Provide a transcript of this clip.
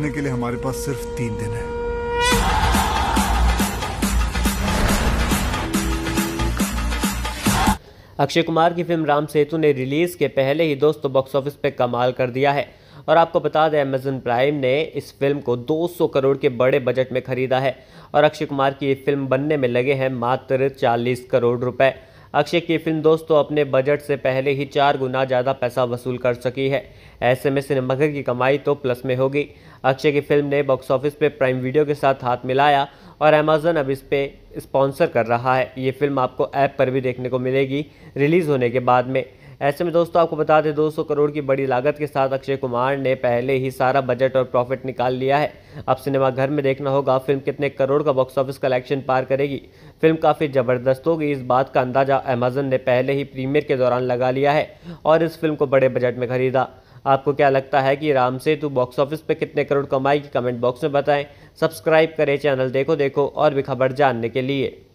करने के लिए हमारे पास सिर्फ तीन दिन है अक्षय कुमार की फिल्म राम सेतु ने रिलीज के पहले ही दोस्तों बॉक्स ऑफिस पे कमाल कर दिया है और आपको बता दें अमेजन प्राइम ने इस फिल्म को 200 करोड़ के बड़े बजट में खरीदा है और अक्षय कुमार की ये फिल्म बनने में लगे हैं मात्र 40 करोड़ रुपए अक्षय की फिल्म दोस्तों अपने बजट से पहले ही चार गुना ज़्यादा पैसा वसूल कर सकी है ऐसे में सिनेमाघर की कमाई तो प्लस में होगी अक्षय की फिल्म ने बॉक्स ऑफिस पर प्राइम वीडियो के साथ हाथ मिलाया और अमेजन अब इस पर स्पॉन्सर कर रहा है ये फिल्म आपको ऐप पर भी देखने को मिलेगी रिलीज़ होने के बाद में ऐसे में दोस्तों आपको बता दें 200 करोड़ की बड़ी लागत के साथ अक्षय कुमार ने पहले ही सारा बजट और प्रॉफिट निकाल लिया है अब सिनेमाघर में देखना होगा फिल्म कितने करोड़ का बॉक्स ऑफिस कलेक्शन पार करेगी फिल्म काफ़ी ज़बरदस्त होगी इस बात का अंदाज़ा अमेजन ने पहले ही प्रीमियर के दौरान लगा लिया है और इस फिल्म को बड़े बजट में खरीदा आपको क्या लगता है कि राम सेतु बॉक्स ऑफिस पर कितने करोड़ कमाएगी कमेंट बॉक्स में बताएं सब्सक्राइब करें चैनल देखो देखो और भी खबर जानने के लिए